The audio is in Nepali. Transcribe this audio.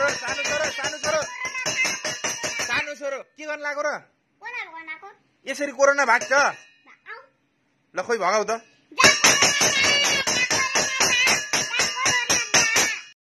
छोरो सानो छोरो सानो छोरो सानो छोरो के गर्नु लागेको र यसरी कोरोना भएको छ ल खोइ भगाउ त